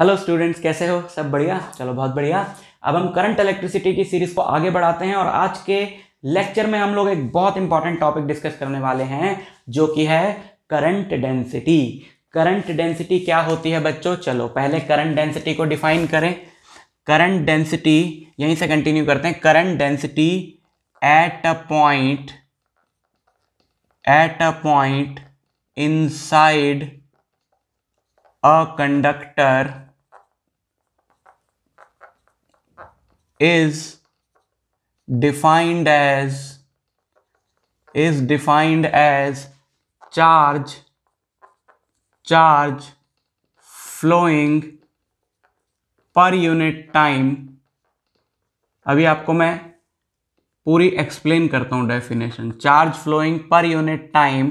Hello students कैसे हो सब बढ़िया चलो बहुत बढ़िया अब हम करंट इलेक्ट्रिसिटी की सीरीज को आगे बढ़ाते हैं और आज के लेक्चर में हम लोग एक बहुत इंपॉर्टेंट टॉपिक डिस्कस करने वाले हैं जो कि है करंट डेंसिटी करंट डेंसिटी क्या होती है बच्चों चलो पहले करंट डेंसिटी को डिफाइन करें करंट डेंसिटी यहीं से कंटिन्यू करते हैं current density at a point at a point inside a conductor is defined as is defined as charge charge flowing per unit time अभी आपको मैं पूरी एक्सप्लेन करता हूं definition charge flowing per unit time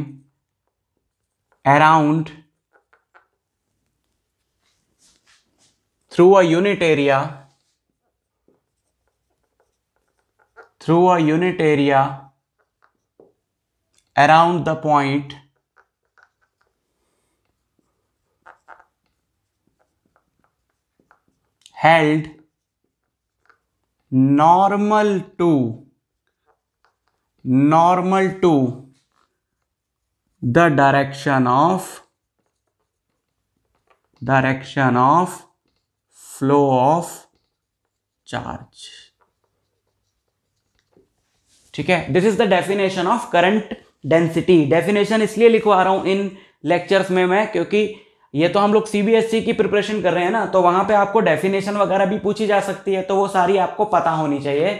around through a unit area through a unit area around the point held normal to normal to the direction of direction of flow of charge ठीक है this is the definition of current density definition इसलिए लिखवा रहा हूं इन lectures में मैं क्योंकि ये तो हम लोग सीबीएसई e की प्रिपरेशन कर रहे हैं ना तो वहां पे आपको डेफिनेशन वगैरह भी पूछी जा सकती है तो वो सारी आपको पता होनी चाहिए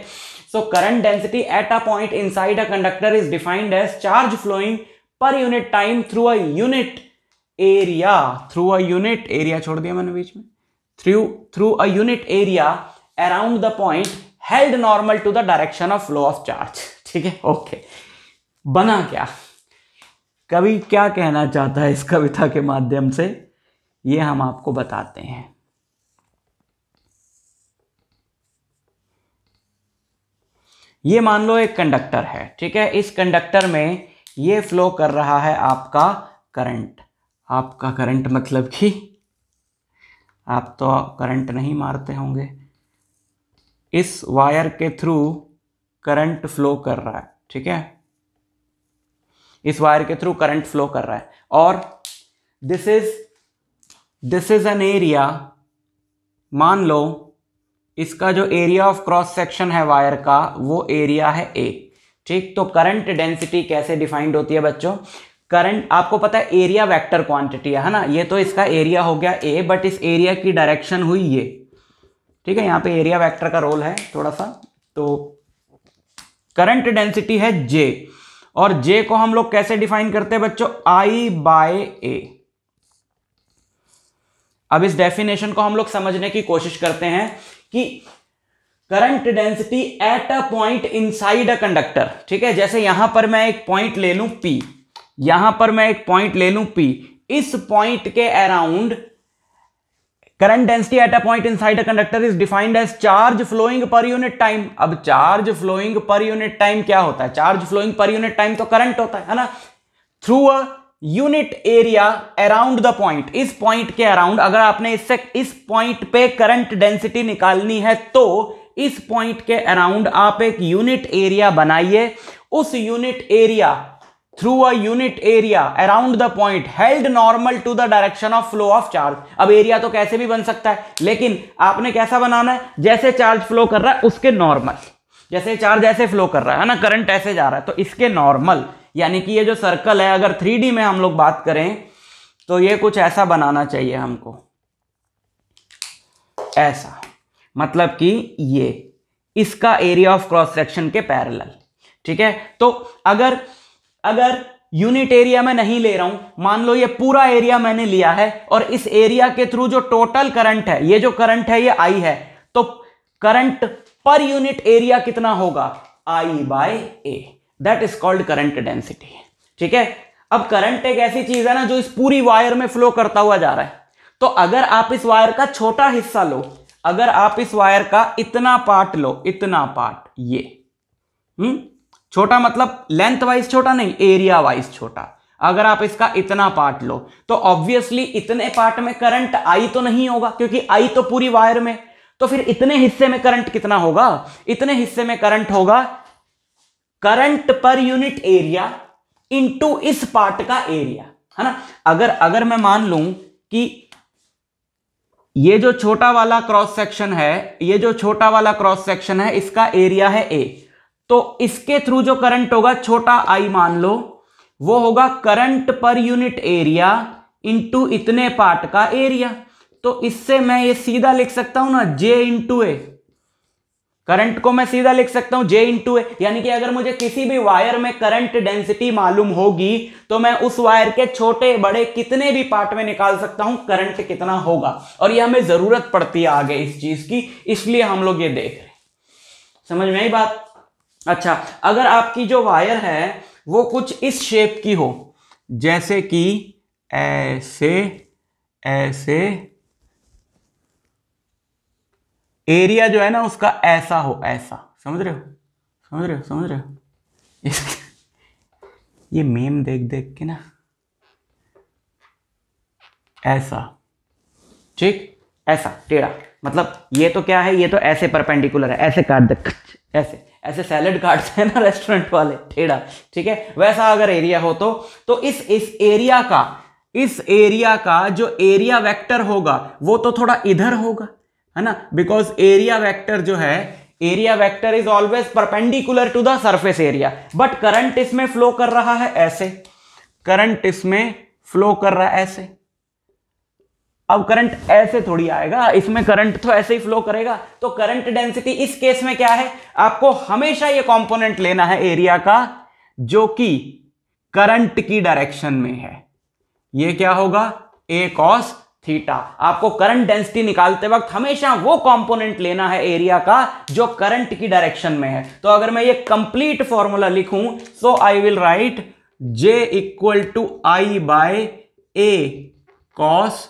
so current density at a point in a conductor is defined as charge flowing per unit time through a unit area through a unit area छोड़ दिया मैंने बीच में through through a unit area around the point held normal to the direction of flow of charge ठीक है okay बना क्या कवि क्या कहना चाहता है इस कविता के माध्यम से ये हम आपको बताते हैं ये मान लो एक कंडक्टर है ठीक है इस कंडक्टर में ये फ्लो कर रहा है आपका करंट आपका करंट मतलब कि आप तो करंट नहीं मारते होंगे इस वायर के थ्रू करंट फ्लो कर रहा है ठीक है इस वायर के थ्रू करंट फ्लो कर रहा है और this is this is an area मान लो इसका जो एरिया ऑफ क्रॉस सेक्शन है वायर का वो एरिया है ए ठीक तो करंट डेंसिटी कैसे डिफाइंड होती है बच्चों करंट आपको पता है एरिया वेक्टर क्वांटिटी है ना ये तो इसका एरिया हो गया ए बट इस एरिया की डायरेक्शन हुई ये ठीक है यहां पे एरिया वेक्टर का रोल है थोड़ा सा तो करंट डेंसिटी है जे और जे को हम लोग कैसे डिफाइन करते हैं बच्चों आई बाय ए अब इस डेफिनेशन को हम लोग समझने की कोशिश करते हैं कि current density at a point inside a conductor ठीक है जैसे यहां पर मैं एक पॉइंट ले लू पी यहां पर मैं एक पॉइंट ले लू पी इस पॉइंट के around current density at a point inside a conductor is defined as charge flowing per unit time अब charge flowing per unit time क्या होता है charge flowing per unit time तो करंट होता है ना through a unit area around the point इस point के अराउंड अगर आपने इससे इस पॉइंट पे करंट डेंसिटी निकालनी है तो इस पॉइंट के अराउंड आप एक यूनिट एरिया बनाइए उस unit area through a unit area around the point held normal to the direction of flow of charge अब एरिया तो कैसे भी बन सकता है लेकिन आपने कैसा बनाना है जैसे चार्ज फ्लो कर रहा है उसके नॉर्मल जैसे चार्ज ऐसे फ्लो कर रहा है ना करंट ऐसे जा रहा है तो इसके नॉर्मल यानी कि ये जो सर्कल है अगर थ्री में हम लोग बात करें तो ये कुछ ऐसा बनाना चाहिए हमको ऐसा मतलब कि ये इसका एरिया ऑफ क्रॉस सेक्शन के पैरेलल ठीक है तो अगर अगर यूनिट एरिया में नहीं ले रहा हूं मान लो ये पूरा एरिया मैंने लिया है और इस एरिया के थ्रू जो टोटल करंट है ये जो करंट है ये आई है तो करंट पर यूनिट एरिया कितना होगा I by A that is called current density ठीक है अब करंट एक ऐसी चीज है ना जो इस पूरी वायर में फ्लो करता हुआ जा रहा है तो अगर आप इस वायर का छोटा हिस्सा लो अगर आप इस वायर का इतना पार्ट लो इतना पार्ट ये हुँ? हम्म? छोटा मतलब लेंथ वाइज छोटा नहीं एरिया वाइज छोटा अगर आप इसका इतना पार्ट लो तो ऑब्वियसली इतने पार्ट में करंट आई तो नहीं होगा क्योंकि आई तो पूरी वायर में तो फिर इतने हिस्से में करंट कितना होगा इतने हिस्से में करंट होगा current per unit area into इस पार्ट का एरिया है ना अगर अगर मैं मान लू कि ये जो छोटा वाला क्रॉस सेक्शन है ये जो छोटा वाला क्रॉस सेक्शन है इसका एरिया है ए तो इसके थ्रू जो करंट होगा छोटा आई मान लो वो होगा current per unit area into इतने पार्ट का एरिया तो इससे मैं ये सीधा लिख सकता हूं ना जे इंटू ए करंट को मैं सीधा लिख सकता हूं जे इंटू ए यानी कि अगर मुझे किसी भी वायर में करंट डेंसिटी मालूम होगी तो मैं उस वायर के छोटे बड़े कितने भी पार्ट में निकाल सकता हूं करंट कितना होगा और ये हमें जरूरत पड़ती है आगे इस चीज की इसलिए हम लोग ये देख रहे समझ में आई बात अच्छा अगर आपकी जो वायर है वो कुछ इस शेप की हो जैसे कि ऐसे ऐसे एरिया जो है ना उसका ऐसा हो ऐसा समझ रहे हो समझ रहे हो समझ रहे हो ये मेम देख देख के ना ऐसा ठीक ऐसा टेढ़ा मतलब ये तो क्या है ये तो ऐसे परपेंडिकुलर है ऐसे काट दे ऐसे ऐसे सैलड काटते हैं ना रेस्टोरेंट वाले ठेड़ा ठीक है वैसा अगर एरिया हो तो तो इस इस एरिया का इस एरिया का जो एरिया वेक्टर होगा वो तो थोड़ा इधर होगा है ना बिकॉज एरिया वेक्टर जो है area vector is always perpendicular to the surface area but current इसमें फ्लो कर रहा है ऐसे करंट इसमें फ्लो कर रहा है ऐसे अब करंट ऐसे थोड़ी आएगा इसमें करंट तो ऐसे ही फ्लो करेगा तो करंट डेंसिटी इस केस में क्या है आपको हमेशा ये कंपोनेंट लेना है एरिया का जो कि करंट की डायरेक्शन में है ये क्या होगा ए कॉस थीटा आपको करंट डेंसिटी निकालते वक्त हमेशा वो कंपोनेंट लेना है एरिया का जो करंट की डायरेक्शन में है तो अगर मैं ये कंप्लीट फॉर्मूला लिखूं so I will write J equal to I by A cos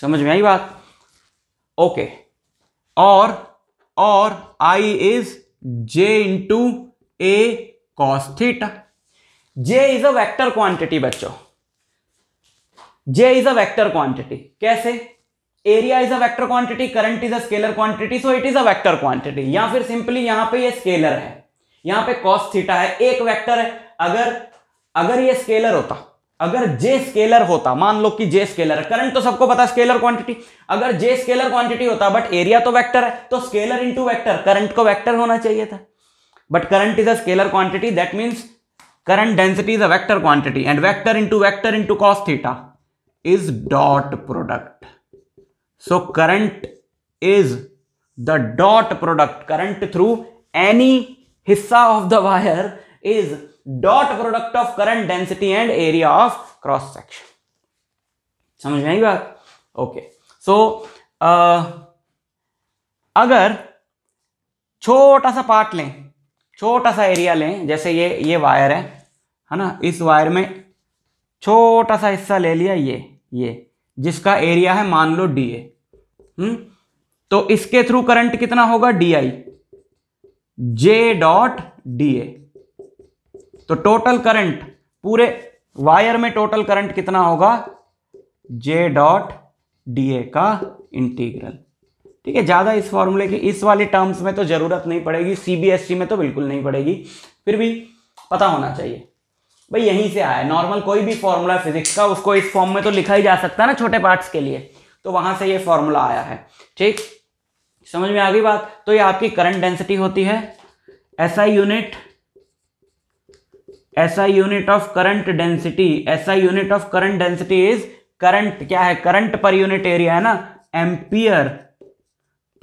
समझ में आई बात ओके और और I is J into A cos theta J is a vector quantity बच्चों J is a vector quantity कैसे area is a vector quantity current is a scalar quantity so it is a vector quantity या फिर simply यहां पे ये scalar है यहां पे कॉस्थीटा है एक वेक्टर है अगर अगर ये स्केलर होता अगर जे स्केलर होता मान लो कि जे स्केलर करंट तो सबको पता स्केलर क्वांटिटी अगर जे स्केलर क्वांटिटी होता बट एरिया तो वेक्टर है तो स्केलर इनटू वेक्टर करंट को वेक्टर होना चाहिए था but current is a scalar quantity that means current density is a vector quantity and vector into vector into cos theta is dot product so current is the dot product current through any हिस्सा of the wire is dot product of current density and area of cross section समझ में आई बात okay so uh, अगर छोटा सा part लें छोटा सा एरिया लें जैसे ये ये वायर है है ना इस वायर में छोटा सा हिस्सा ले लिया ये ये जिसका एरिया है मान लो डी ए हम्म? तो इसके थ्रू करंट कितना होगा D I J dot D A तो टोटल करंट पूरे वायर में टोटल करंट कितना होगा जे डॉट डी ए का इंटीग्रल ठीक है ज़्यादा इस फॉर्मूले की इस वाले टर्म्स में तो ज़रूरत नहीं पड़ेगी सीबीएसई e में तो बिल्कुल नहीं पड़ेगी फिर भी पता होना चाहिए भाई यहीं से आया नॉर्मल कोई भी फॉर्मूला फिजिक्स का उसको इस फॉर्म में तो लिखा ही जा सकता है ना छोटे पार्ट्स के लिए तो वहां से ये फॉर्मूला आया है ठीक समझ में आ गई बात तो ये आपकी करंट डेंसिटी होती है SI SI unit SI unit of current density SI unit of current density is current क्या है करंट पर यूनिट एरिया है ना एम्पियर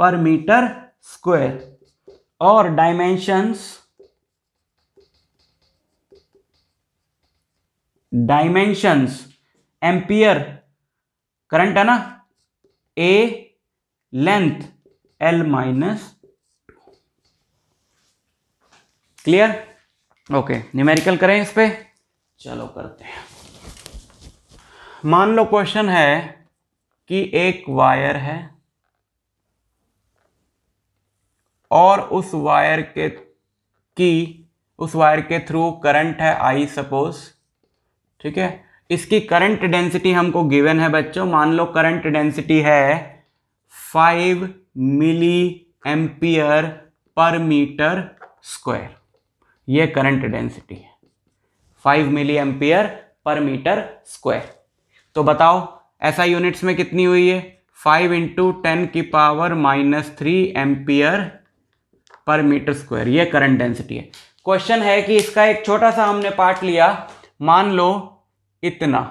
पर मीटर स्क्वेयर और डायमेंशंस डायमेंशंस एम्पियर करंट है ना A length L minus clear okay numerical करें इस पर चलो करते हैं मान लो क्वेश्चन है कि एक वायर है और उस वायर के की उस वायर के थ्रू करंट है आई सपोज ठीक है इसकी करंट डेंसिटी हमको गिवन है बच्चों मान लो करंट डेंसिटी है five milli ampere per metre square ये करंट डेंसिटी है five milli ampere per metre square तो बताओ ऐसा यूनिट्स में कितनी हुई है फाइव इंटू टेन की power minus three ampere per metre square ये करंट डेंसिटी है क्वेश्चन है कि इसका एक छोटा सा हमने पार्ट लिया मान लो इतना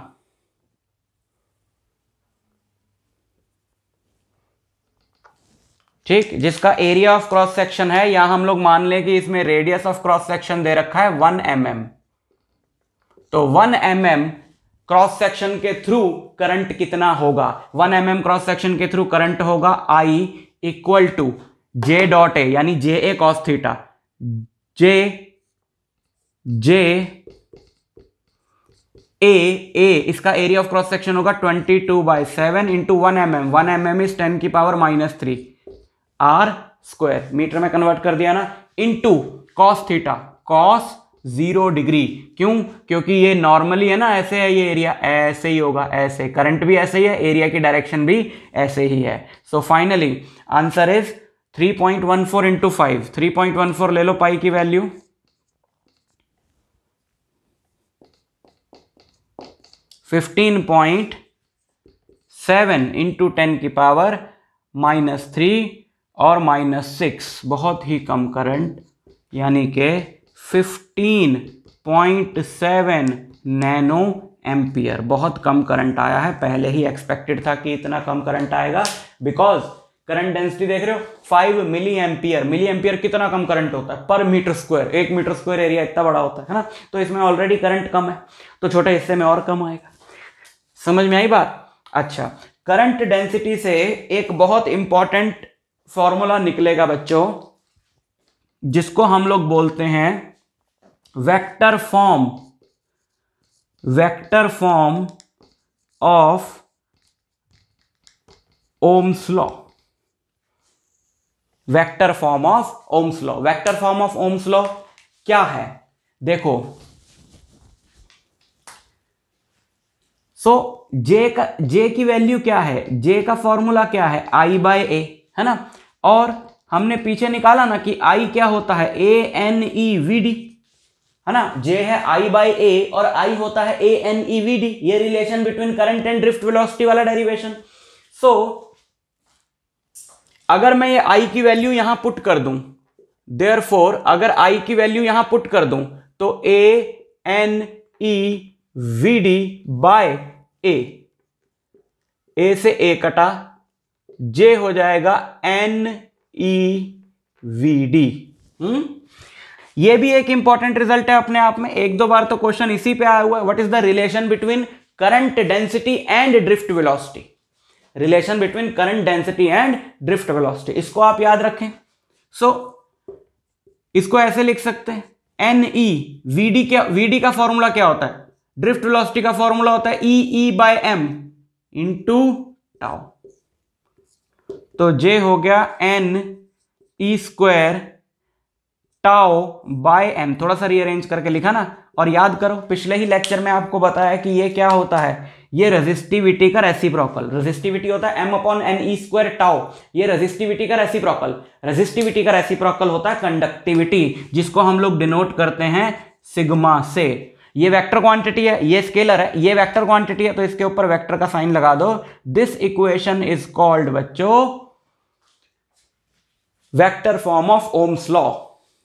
ठीक जिसका एरिया ऑफ क्रॉस सेक्शन है या हम लोग मान लें कि इसमें रेडियस ऑफ क्रॉस सेक्शन दे रखा है वन एम mm. तो one M M cross section के थ्रू करंट कितना होगा one M M cross section के थ्रू करंट होगा I equal to J dot A यानी J A cos theta J J A A इसका area of cross section होगा twenty two by seven into one M M one M M is ten की power minus three r square metre में convert कर दिया ना into cos theta cos zero degree क्यों क्योंकि ये नॉर्मली है ना ऐसे है ये एरिया ऐसे ही होगा ऐसे करंट भी ऐसे ही है एरिया की डायरेक्शन भी ऐसे ही है so finally answer is 3.14 point one four into five three point one four ले लो पाई की value fifteen point seven into ten की पावर माइनस थ्री और माइनस सिक्स बहुत ही कम करंट यानी के fifteen point seven nano ampere बहुत कम करंट आया है पहले ही एक्सपेक्टेड था कि इतना कम करंट आएगा बिकॉज करंट डेंसिटी देख रहे हो five milli ampere milli ampere कितना कम करंट होता है पर मीटर स्क्वायर एक मीटर स्क्वायर एरिया इतना बड़ा होता है ना तो इसमें ऑलरेडी करंट कम है तो छोटे हिस्से में और कम आएगा समझ में आई बात अच्छा करंट डेंसिटी से एक बहुत इंपॉर्टेंट फॉर्मूला निकलेगा बच्चों जिसको हम लोग बोलते हैं vector form vector form of Ohm's law vector form of Ohm's law vector form of Ohm's law क्या है देखो सो so, जे का जे की वैल्यू क्या है जे का फॉर्मूला क्या है आई बाय ए है ना और हमने पीछे निकाला ना कि आई क्या होता है A N E V D है ना जे है आई बाई ए और आई होता है A N E V D ये relation between current and drift velocity वाला डेरिवेशन सो so, अगर मैं ये आई की वैल्यू यहां पुट कर दूं देयर फोर अगर आई की वैल्यू यहां पुट कर दूं तो A N E V D by A A से ए कटा जे हो जाएगा एन ई वी डी ये भी एक इंपॉर्टेंट रिजल्ट है अपने आप में एक दो बार तो क्वेश्चन इसी पे आया हुआ है what is the relation between current density and drift velocity relation between current density and drift velocity इसको आप याद रखें सो so, इसको ऐसे लिख सकते हैं एन ई वी डी क्या वी डी का फॉर्मूला क्या होता है ड्रिफ्ट वेलोसिटी का फॉर्मूला होता है E E by M to tau तो जे हो गया N E square tau by M थोड़ा सा रीअरेंज करके लिखा ना और याद करो पिछले ही लेक्चर में आपको बताया कि ये क्या होता है ये रेजिस्टिविटी का रेसिप्रोकल रेजिस्टिविटी होता है M upon N E square tau ये रेजिस्टिविटी का रेसिप्रोकल रेजिस्टिविटी का रेसिप्रोकल होता है कंडक्टिविटी जिसको हम लोग डिनोट करते हैं सिग्मा से ये वेक्टर क्वांटिटी है ये स्केलर है ये वेक्टर क्वांटिटी है तो इसके ऊपर वेक्टर का साइन लगा दो दिस इक्वेशन इज कॉल्ड बच्चों vector form of Ohm's law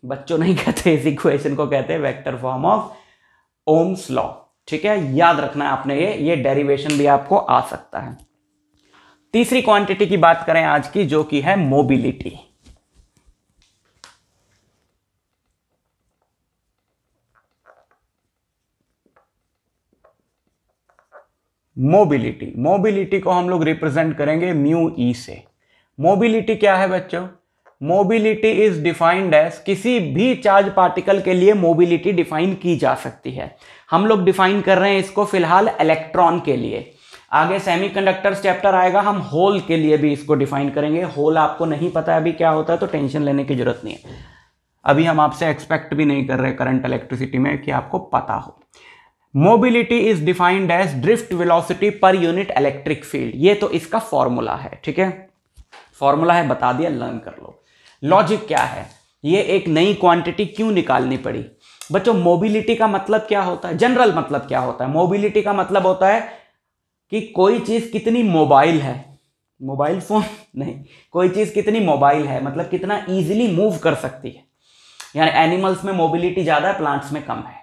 बच्चों नहीं कहते इस इक्वेशन को कहते हैं vector form of Ohm's law ठीक है याद रखना है आपने ये ये डेरिवेशन भी आपको आ सकता है तीसरी क्वांटिटी की बात करें आज की जो कि है मोबिलिटी मोबिलिटी मोबिलिटी को हम लोग रिप्रेजेंट करेंगे म्यू ई e से मोबिलिटी क्या है बच्चों मोबिलिटी इज डिफाइंड एज किसी भी चार्ज पार्टिकल के लिए मोबिलिटी डिफाइन की जा सकती है हम लोग डिफाइन कर रहे हैं इसको फिलहाल इलेक्ट्रॉन के लिए आगे सेमीकंडक्टर्स चैप्टर आएगा हम होल के लिए भी इसको डिफाइन करेंगे होल आपको नहीं पता अभी क्या होता है तो टेंशन लेने की जरूरत नहीं है अभी हम आपसे एक्सपेक्ट भी नहीं कर रहे करंट इलेक्ट्रिसिटी में कि आपको पता हो mobility is defined as drift velocity per unit electric field ये तो इसका फॉर्मूला है ठीक है फॉर्मूला है बता दिया लर्न कर लो लॉजिक क्या है ये एक नई क्वांटिटी क्यों निकालनी पड़ी बच्चों मोबिलिटी का मतलब क्या होता है जनरल मतलब क्या होता है मोबिलिटी का मतलब होता है कि कोई चीज़ कितनी मोबाइल है मोबाइल फ़ोन नहीं कोई चीज़ कितनी मोबाइल है मतलब कितना ईजिली मूव कर सकती है यानी एनिमल्स में मोबिलिटी ज़्यादा है प्लांट्स में कम है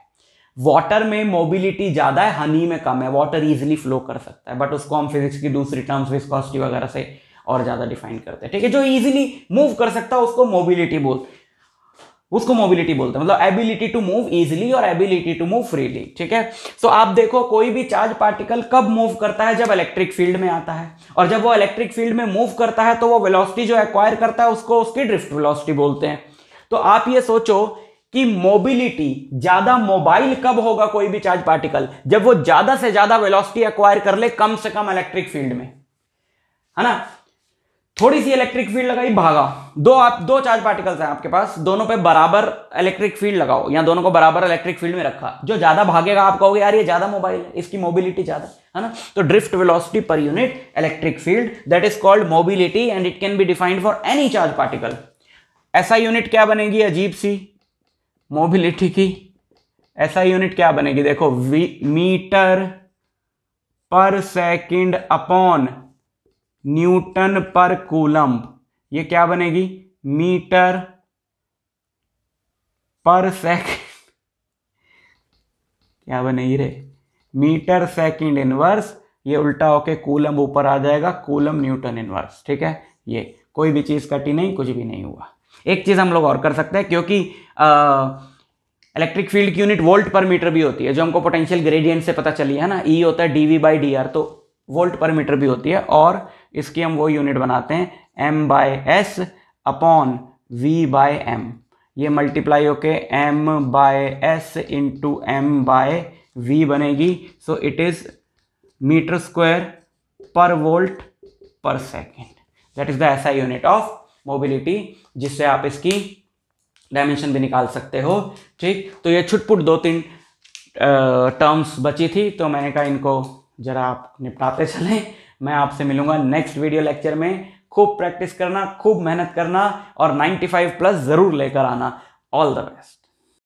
वाटर में मोबिलिटी ज़्यादा है हनी में कम है वाटर ईजिली फ्लो कर सकता है बट उसको हम फिजिक्स की दूसरी टर्म्स विस्कॉसिटी वगैरह से और ज़्यादा डिफाइन करते हैं ठीक है जो इजीली मूव कर सकता है उसको मोबिलिटी बोल उसको मोबिलिटी बोलते हैं मतलब एबिलिटी टू मूव इजिली और एबिलिटी टू मूव फ्रीली ठीक है सो so, आप देखो कोई भी चार्ज पार्टिकल कब मूव करता है जब इलेक्ट्रिक फील्ड में आता है और जब वो इलेक्ट्रिक फील्ड में मूव करता है तो वो वेलोसिटी जो एक्वायर करता है उसको उसकी ड्रिफ्ट वेलोसिटी बोलते हैं तो आप ये सोचो कि मोबिलिटी ज्यादा मोबाइल कब होगा कोई भी चार्ज पार्टिकल जब वो ज्यादा से ज्यादा वेलोसिटी एक्वायर कर ले कम से कम इलेक्ट्रिक फील्ड में है ना थोड़ी सी इलेक्ट्रिक फील्ड लगाई भागा दो आप दो चार्ज पार्टिकल्स हैं आपके पास दोनों पे बराबर इलेक्ट्रिक फील्ड लगाओ या दोनों को बराबर इलेक्ट्रिक फील्ड में रखा जो ज्यादा भागेगा आप कहोगे यार ये ज्यादा मोबाइल है इसकी मोबिलिटी ज्यादा है ना तो drift velocity per unit electric field that is called mobility and it can be defined for any charge particle SI unit क्या बनेगी अजीब सी मोबिलिटी की ऐसा यूनिट क्या बनेगी देखो metre per second upon newton per coulomb ये क्या बनेगी मीटर पर सेकंड क्या बनेगी रे मीटर सेकंड इनवर्स ये उल्टा होके कूलम ऊपर आ जाएगा कूलम न्यूटन इनवर्स ठीक है ये कोई भी चीज़ कटी नहीं कुछ भी नहीं हुआ एक चीज़ हम लोग और कर सकते हैं क्योंकि इलेक्ट्रिक फील्ड की यूनिट वोल्ट पर मीटर भी होती है जो हमको पोटेंशियल ग्रेडियंट से पता चली है ना ई e होता है D V by D R तो वोल्ट पर मीटर भी होती है और इसकी हम वो यूनिट बनाते हैं M by S upon V by M ये मल्टीप्लाई होके M by S into M by V बनेगी so it is metre square per volt per second that is the SI unit of mobility जिससे आप इसकी dimension भी निकाल सकते हो ठीक तो ये छुटपुट दो तीन टर्म्स बची थी तो मैंने कहा इनको ज़रा आप निपटाते चलें मैं आपसे मिलूंगा नेक्स्ट वीडियो लेक्चर में खूब प्रैक्टिस करना खूब मेहनत करना और 95 प्लस ज़रूर लेकर आना ऑल द बेस्ट